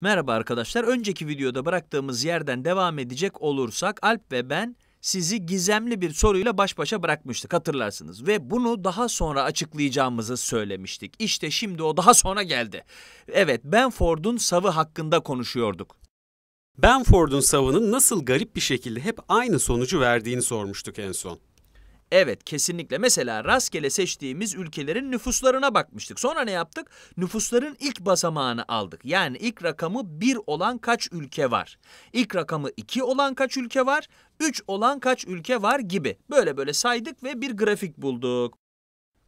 Merhaba arkadaşlar, önceki videoda bıraktığımız yerden devam edecek olursak Alp ve ben sizi gizemli bir soruyla baş başa bırakmıştık hatırlarsınız. Ve bunu daha sonra açıklayacağımızı söylemiştik. İşte şimdi o daha sonra geldi. Evet, Benford'un savı hakkında konuşuyorduk. Benford'un savının nasıl garip bir şekilde hep aynı sonucu verdiğini sormuştuk en son. Evet kesinlikle. Mesela rastgele seçtiğimiz ülkelerin nüfuslarına bakmıştık. Sonra ne yaptık? Nüfusların ilk basamağını aldık. Yani ilk rakamı 1 olan kaç ülke var? İlk rakamı 2 olan kaç ülke var? 3 olan kaç ülke var gibi. Böyle böyle saydık ve bir grafik bulduk.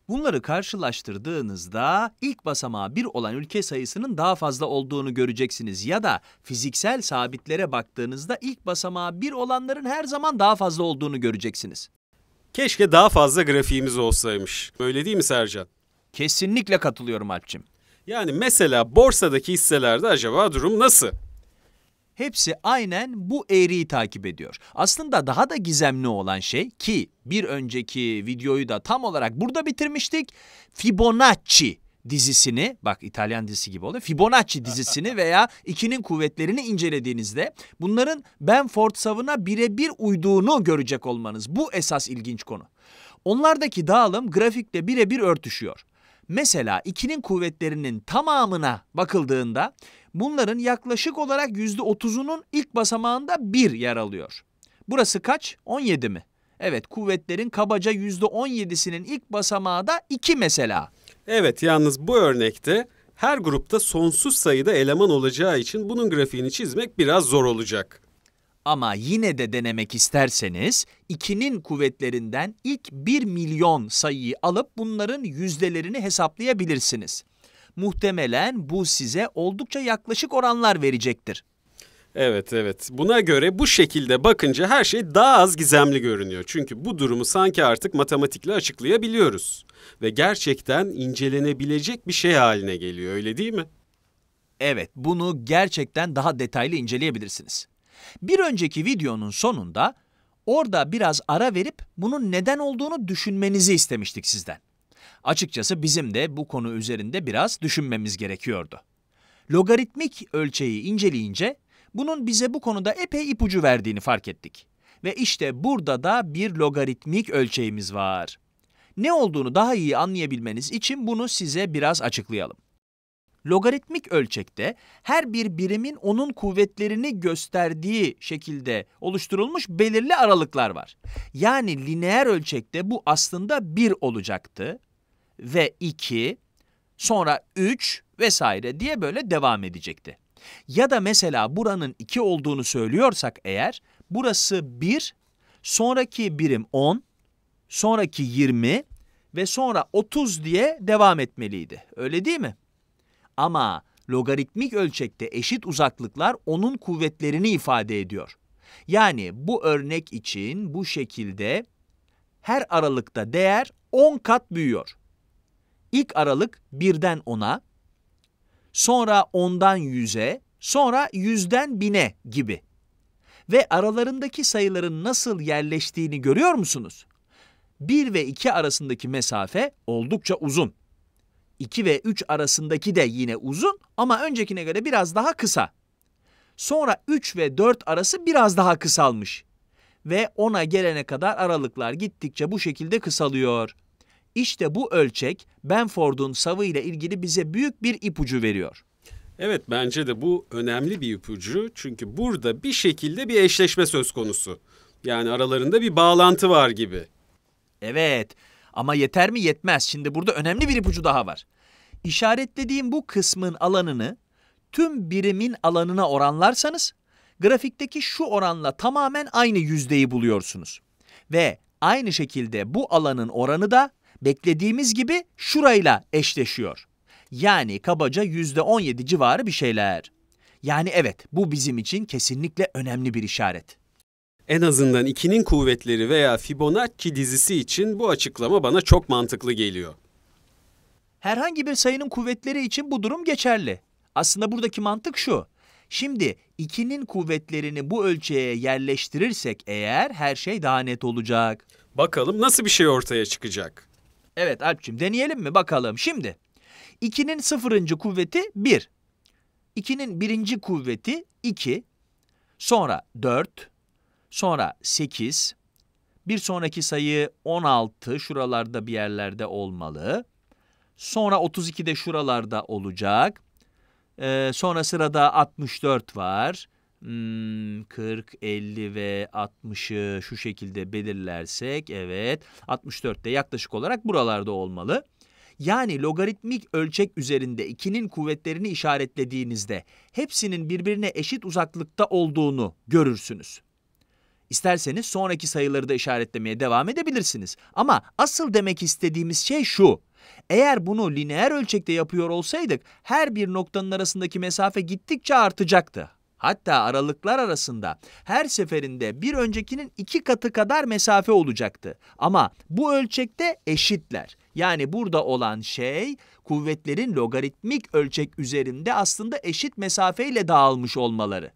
Bunları karşılaştırdığınızda ilk basamağı bir olan ülke sayısının daha fazla olduğunu göreceksiniz. Ya da fiziksel sabitlere baktığınızda ilk basamağı bir olanların her zaman daha fazla olduğunu göreceksiniz. Keşke daha fazla grafiğimiz olsaymış. Öyle değil mi Sercan? Kesinlikle katılıyorum Alpçim. Yani mesela borsadaki hisselerde acaba durum nasıl? Hepsi aynen bu eğriyi takip ediyor. Aslında daha da gizemli olan şey ki bir önceki videoyu da tam olarak burada bitirmiştik. Fibonacci dizisini bak İtalyan dizisi gibi oluyor. Fibonacci dizisini veya ikinin kuvvetlerini incelediğinizde bunların Benford savına birebir uyduğunu görecek olmanız. Bu esas ilginç konu. Onlardaki dağılım grafikle birebir örtüşüyor. Mesela ikinin kuvvetlerinin tamamına bakıldığında bunların yaklaşık olarak yüzde otuzunun ilk basamağında bir yer alıyor. Burası kaç? 17 mi? Evet kuvvetlerin kabaca yüzde on yedisinin ilk basamağı da iki mesela. Evet yalnız bu örnekte her grupta sonsuz sayıda eleman olacağı için bunun grafiğini çizmek biraz zor olacak. Ama yine de denemek isterseniz 2'nin kuvvetlerinden ilk 1 milyon sayıyı alıp bunların yüzdelerini hesaplayabilirsiniz. Muhtemelen bu size oldukça yaklaşık oranlar verecektir. Evet evet. Buna göre bu şekilde bakınca her şey daha az gizemli görünüyor. Çünkü bu durumu sanki artık matematikle açıklayabiliyoruz. Ve gerçekten incelenebilecek bir şey haline geliyor öyle değil mi? Evet, bunu gerçekten daha detaylı inceleyebilirsiniz. Bir önceki videonun sonunda orada biraz ara verip bunun neden olduğunu düşünmenizi istemiştik sizden. Açıkçası bizim de bu konu üzerinde biraz düşünmemiz gerekiyordu. Logaritmik ölçeği inceleyince bunun bize bu konuda epey ipucu verdiğini fark ettik. Ve işte burada da bir logaritmik ölçeğimiz var. Ne olduğunu daha iyi anlayabilmeniz için bunu size biraz açıklayalım. Logaritmik ölçekte her bir birimin onun kuvvetlerini gösterdiği şekilde oluşturulmuş belirli aralıklar var. Yani lineer ölçekte bu aslında 1 olacaktı ve 2, sonra 3 vesaire diye böyle devam edecekti. Ya da mesela buranın 2 olduğunu söylüyorsak eğer burası 1, sonraki birim 10, sonraki 20 ve sonra 30 diye devam etmeliydi. Öyle değil mi? Ama logaritmik ölçekte eşit uzaklıklar onun kuvvetlerini ifade ediyor. Yani bu örnek için bu şekilde her aralıkta değer 10 kat büyüyor. İlk aralık 1'den 10'a, sonra ondan yüze, sonra yüzden bine gibi. Ve aralarındaki sayıların nasıl yerleştiğini görüyor musunuz? 1 ve 2 arasındaki mesafe oldukça uzun. 2 ve 3 arasındaki de yine uzun ama öncekine göre biraz daha kısa. Sonra 3 ve 4 arası biraz daha kısalmış. Ve 10'a gelene kadar aralıklar gittikçe bu şekilde kısalıyor. İşte bu ölçek Benford'un savı ile ilgili bize büyük bir ipucu veriyor. Evet bence de bu önemli bir ipucu çünkü burada bir şekilde bir eşleşme söz konusu. Yani aralarında bir bağlantı var gibi. Evet ama yeter mi yetmez. Şimdi burada önemli bir ipucu daha var. İşaretlediğim bu kısmın alanını tüm birimin alanına oranlarsanız grafikteki şu oranla tamamen aynı yüzdeyi buluyorsunuz. Ve aynı şekilde bu alanın oranı da beklediğimiz gibi şurayla eşleşiyor. Yani kabaca yüzde %17 civarı bir şeyler. Yani evet bu bizim için kesinlikle önemli bir işaret. En azından ikinin kuvvetleri veya Fibonacci dizisi için bu açıklama bana çok mantıklı geliyor. Herhangi bir sayının kuvvetleri için bu durum geçerli. Aslında buradaki mantık şu. Şimdi ikinin kuvvetlerini bu ölçüye yerleştirirsek eğer her şey daha net olacak. Bakalım nasıl bir şey ortaya çıkacak? Evet Alpçim deneyelim mi bakalım. Şimdi 2'nin sıfırıncı kuvveti 1. 2'nin birinci kuvveti 2. Sonra 4. Sonra 8. Bir sonraki sayı 16 şuralarda bir yerlerde olmalı. Sonra 32 de şuralarda olacak. Ee, sonra sırada 64 var. 40, hmm, 50 ve 60'ı şu şekilde belirlersek evet 64 de yaklaşık olarak buralarda olmalı. Yani logaritmik ölçek üzerinde ikinin kuvvetlerini işaretlediğinizde hepsinin birbirine eşit uzaklıkta olduğunu görürsünüz. İsterseniz sonraki sayıları da işaretlemeye devam edebilirsiniz. Ama asıl demek istediğimiz şey şu. Eğer bunu lineer ölçekte yapıyor olsaydık her bir noktanın arasındaki mesafe gittikçe artacaktı. Hatta aralıklar arasında her seferinde bir öncekinin iki katı kadar mesafe olacaktı. Ama bu ölçekte eşitler. Yani burada olan şey kuvvetlerin logaritmik ölçek üzerinde aslında eşit mesafeyle dağılmış olmaları.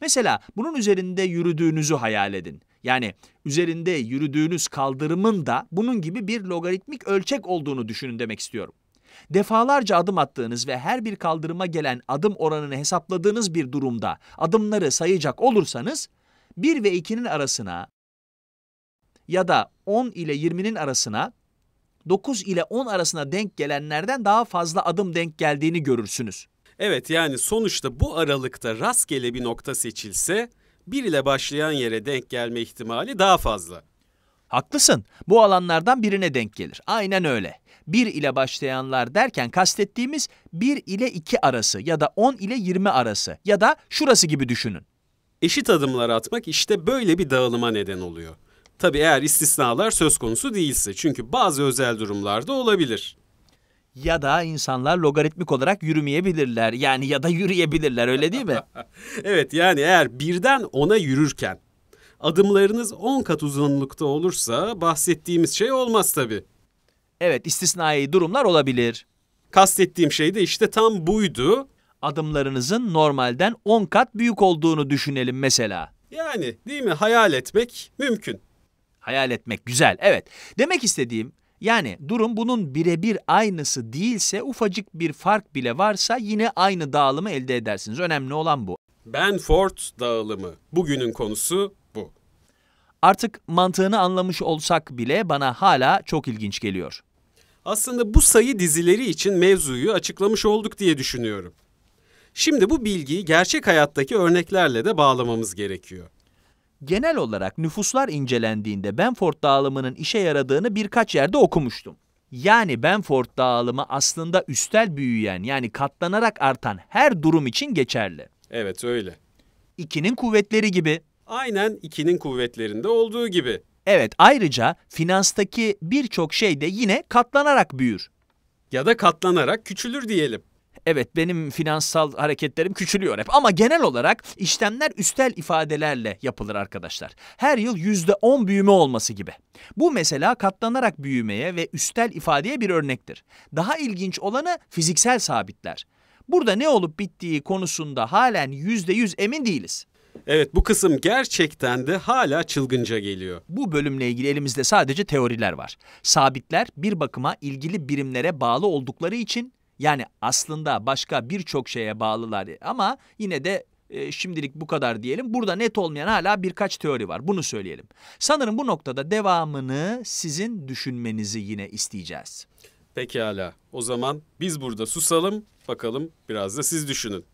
Mesela bunun üzerinde yürüdüğünüzü hayal edin. Yani üzerinde yürüdüğünüz kaldırımın da bunun gibi bir logaritmik ölçek olduğunu düşünün demek istiyorum. Defalarca adım attığınız ve her bir kaldırıma gelen adım oranını hesapladığınız bir durumda adımları sayacak olursanız 1 ve 2'nin arasına ya da 10 ile 20'nin arasına 9 ile 10 arasına denk gelenlerden daha fazla adım denk geldiğini görürsünüz. Evet yani sonuçta bu aralıkta rastgele bir nokta seçilse 1 ile başlayan yere denk gelme ihtimali daha fazla. Haklısın. Bu alanlardan birine denk gelir. Aynen öyle. 1 ile başlayanlar derken kastettiğimiz 1 ile 2 arası ya da 10 ile 20 arası ya da şurası gibi düşünün. Eşit adımlar atmak işte böyle bir dağılıma neden oluyor. Tabi eğer istisnalar söz konusu değilse çünkü bazı özel durumlarda olabilir. Ya da insanlar logaritmik olarak yürümeyebilirler yani ya da yürüyebilirler öyle değil mi? evet yani eğer birden ona yürürken adımlarınız 10 kat uzunlukta olursa bahsettiğimiz şey olmaz tabii. Evet istisnai durumlar olabilir. Kastettiğim şey de işte tam buydu. Adımlarınızın normalden 10 kat büyük olduğunu düşünelim mesela. Yani değil mi? Hayal etmek mümkün. Hayal etmek güzel. Evet. Demek istediğim yani durum bunun birebir aynısı değilse ufacık bir fark bile varsa yine aynı dağılımı elde edersiniz. Önemli olan bu. Benford dağılımı. Bugünün konusu Artık mantığını anlamış olsak bile bana hala çok ilginç geliyor. Aslında bu sayı dizileri için mevzuyu açıklamış olduk diye düşünüyorum. Şimdi bu bilgiyi gerçek hayattaki örneklerle de bağlamamız gerekiyor. Genel olarak nüfuslar incelendiğinde Benford dağılımının işe yaradığını birkaç yerde okumuştum. Yani Benford dağılımı aslında üstel büyüyen yani katlanarak artan her durum için geçerli. Evet öyle. İkinin kuvvetleri gibi. Aynen 2'nin kuvvetlerinde olduğu gibi. Evet ayrıca finanstaki birçok şey de yine katlanarak büyür. Ya da katlanarak küçülür diyelim. Evet benim finansal hareketlerim küçülüyor hep ama genel olarak işlemler üstel ifadelerle yapılır arkadaşlar. Her yıl yüzde on büyüme olması gibi. Bu mesela katlanarak büyümeye ve üstel ifadeye bir örnektir. Daha ilginç olanı fiziksel sabitler. Burada ne olup bittiği konusunda halen yüzde yüz emin değiliz. Evet bu kısım gerçekten de hala çılgınca geliyor. Bu bölümle ilgili elimizde sadece teoriler var. Sabitler bir bakıma ilgili birimlere bağlı oldukları için yani aslında başka birçok şeye bağlılar ama yine de e, şimdilik bu kadar diyelim. Burada net olmayan hala birkaç teori var. Bunu söyleyelim. Sanırım bu noktada devamını sizin düşünmenizi yine isteyeceğiz. Pekala. O zaman biz burada susalım. Bakalım biraz da siz düşünün.